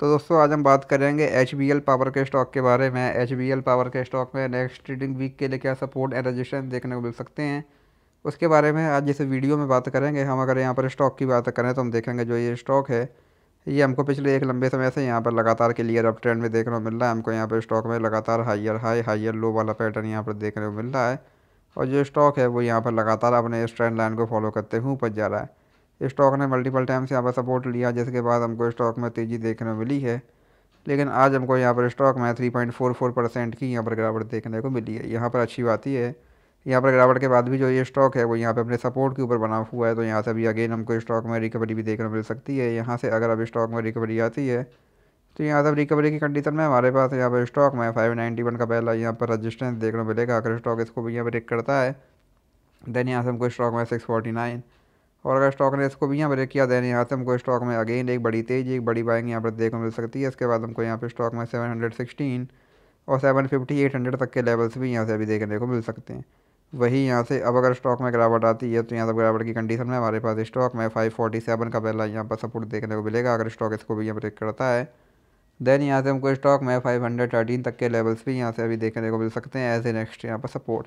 तो दोस्तों आज हम बात करेंगे एच पावर के स्टॉक के बारे में एच पावर के स्टॉक में नेक्स्ट ट्रेडिंग वीक के लिए क्या सपोर्ट एंड रजिस्ट्रेशन देखने को मिल सकते हैं उसके बारे में आज जैसे वीडियो में बात करेंगे हम अगर यहाँ पर स्टॉक की बात करें तो हम देखेंगे जो ये स्टॉक है ये हमको पिछले एक लंबे समय से यहाँ पर लगातार क्लियर अप ट्रेंड में देखने को मिल रहा है हमको यहाँ पर स्टॉक में लगातार हाइयर हाई हाइयर लो वाला पैटर्न यहाँ पर देखने को मिल रहा है और जो स्टॉक है वो यहाँ पर लगातार अपने इस ट्रेंड लाइन को फॉलो करते हुए ऊपर जा रहा है स्टॉक ने मल्टीपल टाइम्स यहाँ पर सपोर्ट लिया जिसके बाद हमको स्टॉक में तेज़ी देखने मिली है लेकिन आज हमको यहाँ पर स्टॉक में three point four four percent की यहाँ पर गिरावट देखने को मिली है यहाँ पर अच्छी बात ही है यहाँ पर गिरावट के बाद भी जो ये स्टॉक है वो यहाँ पर अपने सपोर्ट के ऊपर बना हुआ है तो यहाँ से अभी अगेन हमको स्टॉक में रिकवरी भी देखने मिल सकती है यहाँ से अगर अब स्टॉक में रिकवरी आती है तो यहाँ से रिकवरी की कंडीशन में हमारे पास यहाँ पर स्टॉक में फाइव नाइन्टी वन का पहला यहाँ पर रजिस्टेंस देखने को मिलेगा अगर स्टॉक इसको भी यहाँ पर ब्रेक करता है देन यहाँ से हमको स्टॉक में सिक्स फोर्टी नाइन और अगर स्टॉक ने इसको भी यहाँ ब्रेक किया देने यहाँ से हमको स्टॉक में अगेन एक बड़ी तेज़ी एक बड़ी बाइंग यहाँ पर देखने को मिल सकती है इसके बाद हमको यहाँ पर स्टॉक में सिक्सटीन और एट हंड्रेड तक के लेवल्स भी यहाँ से अभी देखने को मिल सकते हैं वही यहाँ से अब अगर स्टॉक में गिरावट आती है तो यहाँ से गिरावट की कंडीशन में हमारे पास स्टॉक में फाइव फोर्टी सेवन का पहला यहाँ पर सपोर्ट देखने को मिलेगा अगर स्टॉक इसको भी यहाँ ब्रेक करता है देन यहाँ से हमको स्टॉक में फाइव हंड्रेड थर्टीन तक के लेवल्स भी यहाँ से अभी देखने को मिल सकते हैं एज ए नेक्स्ट यहाँ पर सपोर्ट